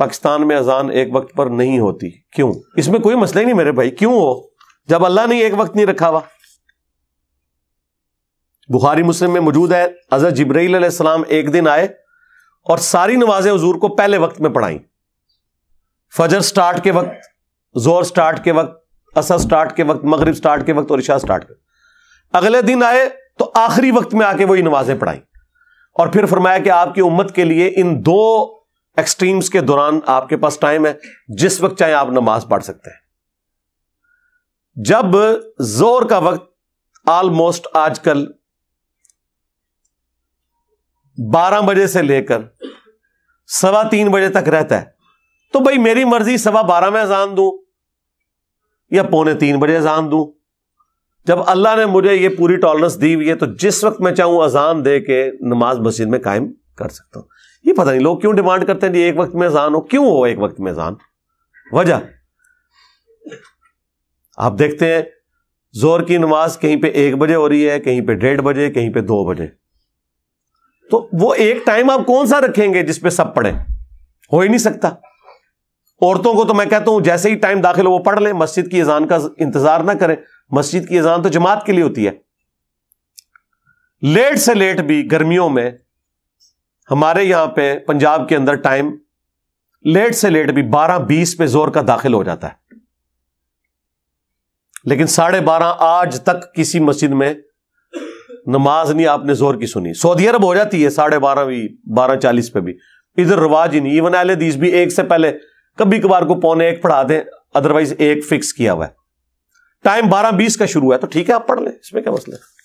पाकिस्तान में अजान एक वक्त पर नहीं होती क्यों इसमें कोई मसला ही नहीं मेरे भाई क्यों हो जब अल्लाह ने एक वक्त नहीं रखा हुआ बुखारी मुस्लिम में मौजूद है अजर जबरीसलाम एक दिन आए और सारी नवाजें हजूर को पहले वक्त में पढ़ाई फजर स्टार्ट के वक्त जोर स्टार्ट के वक्त असर स्टार्ट के वक्त मगरब स्टार्ट के वक्त और इशा स्टार्ट के अगले दिन आए तो आखिरी वक्त में आके वही नमाजें पढ़ाई और फिर फरमाया कि आपकी उम्मत के लिए इन दो एक्सट्रीम्स के दौरान आपके पास टाइम है जिस वक्त चाहे आप नमाज पढ़ सकते हैं जब जोर का वक्त ऑलमोस्ट आजकल 12 बजे से लेकर सवा तीन बजे तक रहता है तो भाई मेरी मर्जी सवा बारह में अजान दू या पौने तीन बजे अजान दूं जब अल्लाह ने मुझे ये पूरी टॉलरेंस दी हुई है तो जिस वक्त मैं चाहूं अजान दे के नमाज मस्जिद में कायम कर सकता हूँ ये पता नहीं लोग क्यों डिमांड करते हैं जी एक वक्त में जान हो क्यों हो एक वक्त में जान वजह आप देखते हैं जोर की नमाज कहीं पे एक बजे हो रही है कहीं पे डेढ़ बजे कहीं पे दो बजे तो वो एक टाइम आप कौन सा रखेंगे जिसपे सब पढ़े हो ही नहीं सकता औरतों को तो मैं कहता हूं जैसे ही टाइम दाखिल हो वो पढ़ लें मस्जिद की अजान का इंतजार ना करें मस्जिद की अजान तो जमात के लिए होती है लेट से लेट भी गर्मियों में हमारे यहां पे पंजाब के अंदर टाइम लेट से लेट भी बारह बीस पे जोर का दाखिल हो जाता है लेकिन साढ़े बारह आज तक किसी मस्जिद में नमाज नहीं आपने जोर की सुनी सऊदी अरब हो जाती है साढ़े बारह भी बारह चालीस पे भी इधर रिवाज ही नहीं इवन अहले भी एक से पहले कभी कभार को पौने एक पढ़ा दें अदरवाइज एक फिक्स किया हुआ है टाइम बारह बीस का शुरू है तो ठीक है आप पढ़ लें इसमें क्या मसला है